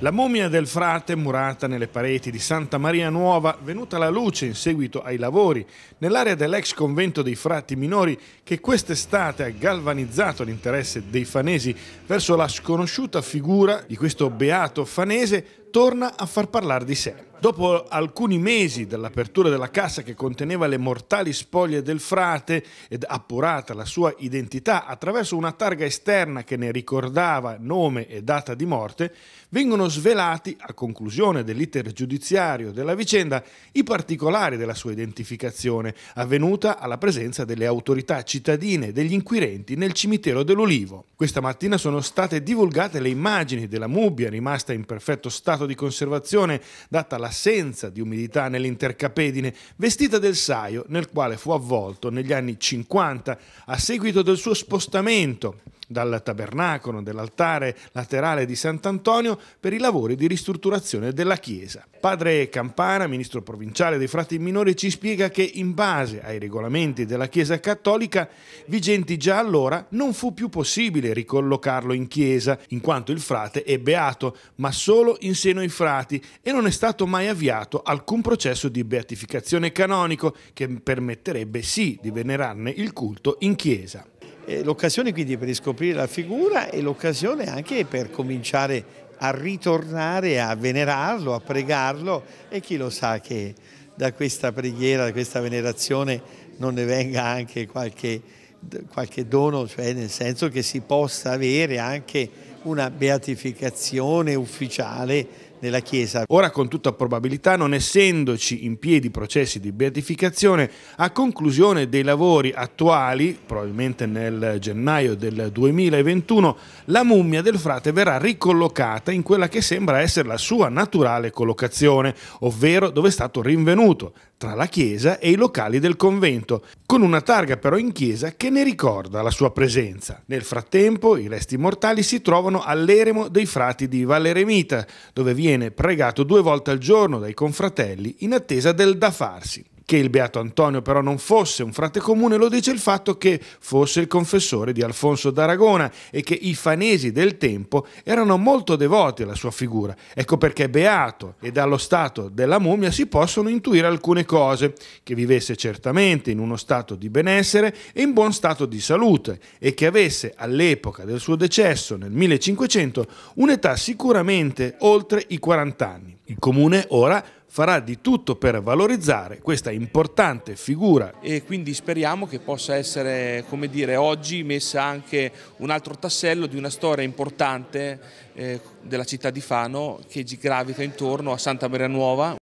La mummia del frate murata nelle pareti di Santa Maria Nuova, venuta alla luce in seguito ai lavori nell'area dell'ex convento dei frati minori che quest'estate ha galvanizzato l'interesse dei fanesi verso la sconosciuta figura di questo beato fanese, torna a far parlare di sé. Dopo alcuni mesi dall'apertura della cassa che conteneva le mortali spoglie del frate ed appurata la sua identità attraverso una targa esterna che ne ricordava nome e data di morte, vengono svelati, a conclusione dell'iter giudiziario della vicenda, i particolari della sua identificazione, avvenuta alla presenza delle autorità cittadine e degli inquirenti nel cimitero dell'Ulivo. Questa mattina sono state divulgate le immagini della mubbia rimasta in perfetto stato stato di conservazione data l'assenza di umidità nell'intercapedine, vestita del saio nel quale fu avvolto negli anni 50 a seguito del suo spostamento dal tabernacolo, dell'altare laterale di Sant'Antonio per i lavori di ristrutturazione della chiesa. Padre Campana, ministro provinciale dei frati minori, ci spiega che in base ai regolamenti della Chiesa cattolica vigenti già allora non fu più possibile ricollocarlo in chiesa, in quanto il frate è beato, ma solo in seno ai frati e non è stato mai avviato alcun processo di beatificazione canonico che permetterebbe sì di venerarne il culto in chiesa. Eh, l'occasione quindi per riscoprire la figura e l'occasione anche per cominciare a ritornare a venerarlo, a pregarlo e chi lo sa che da questa preghiera, da questa venerazione non ne venga anche qualche, qualche dono, cioè nel senso che si possa avere anche una beatificazione ufficiale nella Chiesa. Ora con tutta probabilità, non essendoci in piedi processi di beatificazione, a conclusione dei lavori attuali, probabilmente nel gennaio del 2021, la mummia del frate verrà ricollocata in quella che sembra essere la sua naturale collocazione, ovvero dove è stato rinvenuto, tra la chiesa e i locali del convento, con una targa però in chiesa che ne ricorda la sua presenza. Nel frattempo i resti mortali si trovano all'eremo dei frati di Valeremita, dove vi viene pregato due volte al giorno dai confratelli in attesa del da farsi. Che il Beato Antonio però non fosse un frate comune lo dice il fatto che fosse il confessore di Alfonso d'Aragona e che i fanesi del tempo erano molto devoti alla sua figura. Ecco perché Beato e dallo stato della mummia si possono intuire alcune cose, che vivesse certamente in uno stato di benessere e in buon stato di salute e che avesse all'epoca del suo decesso nel 1500 un'età sicuramente oltre i 40 anni. Il comune ora farà di tutto per valorizzare questa importante figura. E quindi speriamo che possa essere, come dire, oggi messa anche un altro tassello di una storia importante eh, della città di Fano che gravita intorno a Santa Maria Nuova.